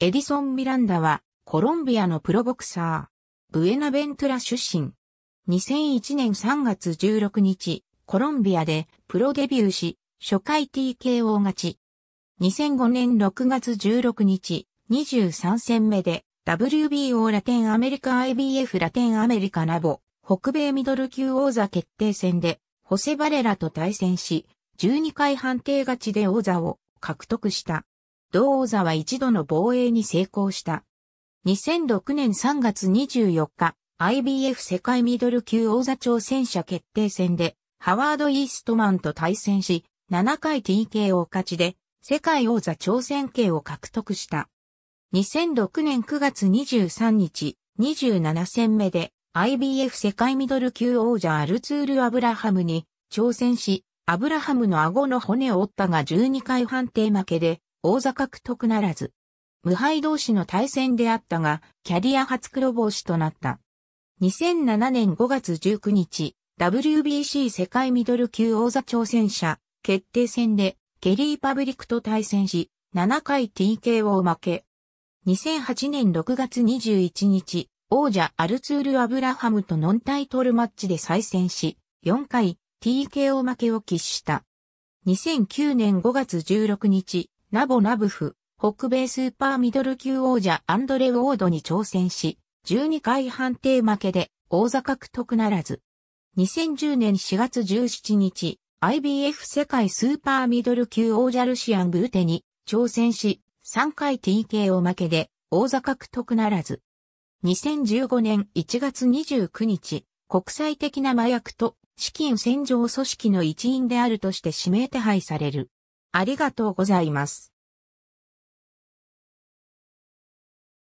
エディソン・ミランダは、コロンビアのプロボクサー、ブエナベントラ出身。2001年3月16日、コロンビアでプロデビューし、初回 TKO 勝ち。2005年6月16日、23戦目で、WBO ラテンアメリカ IBF ラテンアメリカナボ、北米ミドル級王座決定戦で、ホセバレラと対戦し、12回判定勝ちで王座を獲得した。同王座は一度の防衛に成功した。2006年3月24日、IBF 世界ミドル級王座挑戦者決定戦で、ハワード・イーストマンと対戦し、7回 TK を勝ちで、世界王座挑戦権を獲得した。2006年9月23日、27戦目で、IBF 世界ミドル級王者アルツール・アブラハムに挑戦し、アブラハムの顎の骨を折ったが12回判定負けで、王座獲得ならず。無敗同士の対戦であったが、キャリア初黒星となった。2007年5月19日、WBC 世界ミドル級王座挑戦者決定戦でケリー・パブリックと対戦し、7回 TKO を負け。2008年6月21日、王者アルツール・アブラハムとノンタイトルマッチで再戦し、4回 TKO 負けを喫した。2009年5月16日、ナボナブフ、北米スーパーミドル級王者アンドレ・ウォードに挑戦し、12回判定負けで王座獲得ならず。2010年4月17日、IBF 世界スーパーミドル級王者ルシアン・グーテに挑戦し、3回 t k を負けで王座獲得ならず。2015年1月29日、国際的な麻薬と資金洗浄組織の一員であるとして指名手配される。ありがとうございます。